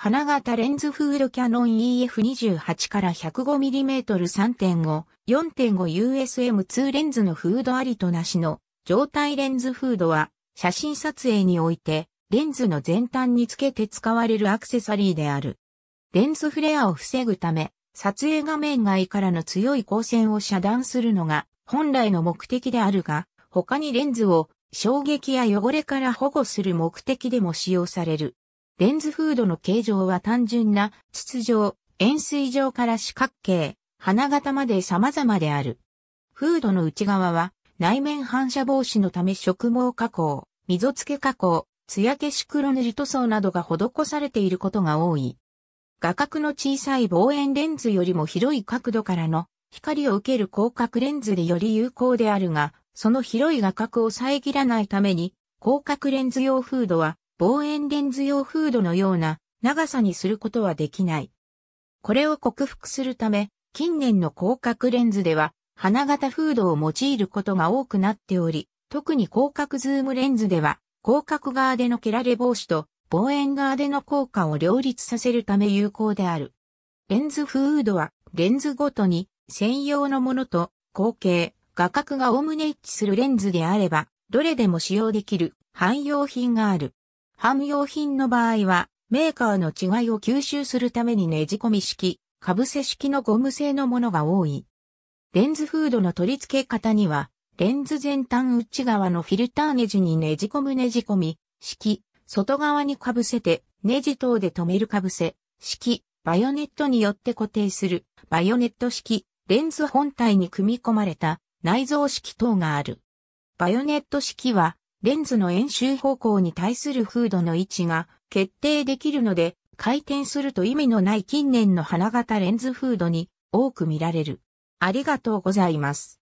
花型レンズフードキャノン EF28 から 105mm3.5、4.5USM2 レンズのフードありとなしの状態レンズフードは写真撮影においてレンズの前端につけて使われるアクセサリーである。レンズフレアを防ぐため撮影画面外からの強い光線を遮断するのが本来の目的であるが他にレンズを衝撃や汚れから保護する目的でも使用される。レンズフードの形状は単純な筒状、円錐状から四角形、花形まで様々である。フードの内側は内面反射防止のため植毛加工、溝付け加工、艶消し黒塗り塗装などが施されていることが多い。画角の小さい望遠レンズよりも広い角度からの光を受ける広角レンズでより有効であるが、その広い画角を遮らないために、広角レンズ用フードは望遠レンズ用フードのような長さにすることはできない。これを克服するため、近年の広角レンズでは、花型フードを用いることが多くなっており、特に広角ズームレンズでは、広角側での蹴られ防止と望遠側での効果を両立させるため有効である。レンズフードは、レンズごとに専用のものと後景、画角が概ね一致するレンズであれば、どれでも使用できる汎用品がある。ム用品の場合は、メーカーの違いを吸収するためにねじ込み式、かぶせ式のゴム製のものが多い。レンズフードの取り付け方には、レンズ前端内側のフィルターネジにねじ込むねじ込み、式、外側にかぶせて、ネジ等で止めるかぶせ、式、バイオネットによって固定する、バイオネット式、レンズ本体に組み込まれた内蔵式等がある。バイオネット式は、レンズの円周方向に対する風土の位置が決定できるので、回転すると意味のない近年の花形レンズ風土に多く見られる。ありがとうございます。